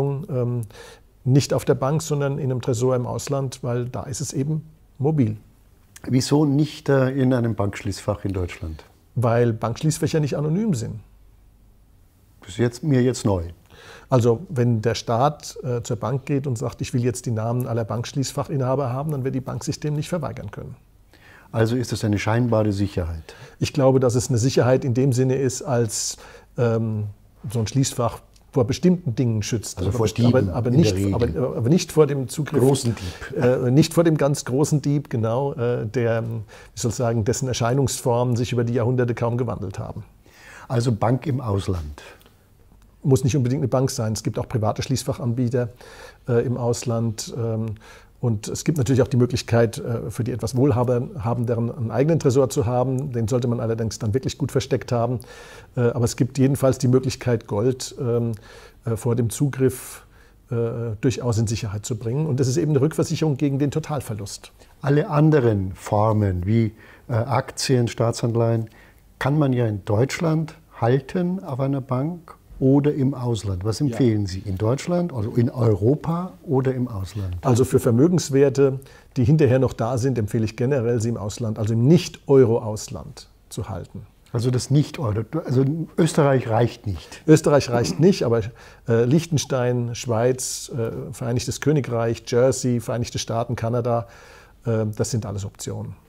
ähm, nicht auf der Bank, sondern in einem Tresor im Ausland, weil da ist es eben mobil. Wieso nicht äh, in einem Bankschließfach in Deutschland? Weil Bankschließfächer nicht anonym sind. Das ist jetzt, mir jetzt neu. Also wenn der Staat äh, zur Bank geht und sagt, ich will jetzt die Namen aller Bankschließfachinhaber haben, dann wird die Bank sich dem nicht verweigern können. Also ist es eine scheinbare Sicherheit? Ich glaube, dass es eine Sicherheit in dem Sinne ist, als ähm, so ein Schließfach vor bestimmten Dingen schützt. Also vor Dieben aber, aber, nicht, aber, aber, nicht, vor dem Zugriff. Großen Dieb. Äh, nicht vor dem ganz großen Dieb, genau, äh, der, ich soll sagen, dessen Erscheinungsformen sich über die Jahrhunderte kaum gewandelt haben. Also Bank im Ausland. Muss nicht unbedingt eine Bank sein. Es gibt auch private Schließfachanbieter äh, im Ausland. Ähm, und es gibt natürlich auch die Möglichkeit, äh, für die etwas Wohlhabenderen einen eigenen Tresor zu haben. Den sollte man allerdings dann wirklich gut versteckt haben. Äh, aber es gibt jedenfalls die Möglichkeit, Gold ähm, äh, vor dem Zugriff durchaus in Sicherheit zu bringen. Und das ist eben eine Rückversicherung gegen den Totalverlust. Alle anderen Formen wie Aktien, Staatsanleihen, kann man ja in Deutschland halten auf einer Bank oder im Ausland? Was empfehlen ja. Sie in Deutschland, also in Europa oder im Ausland? Also für Vermögenswerte, die hinterher noch da sind, empfehle ich generell, sie im Ausland, also im Nicht-Euro-Ausland zu halten. Also das nicht Euro, also Österreich reicht nicht. Österreich reicht nicht, aber äh, Liechtenstein, Schweiz, äh, Vereinigtes Königreich, Jersey, Vereinigte Staaten, Kanada, äh, das sind alles Optionen.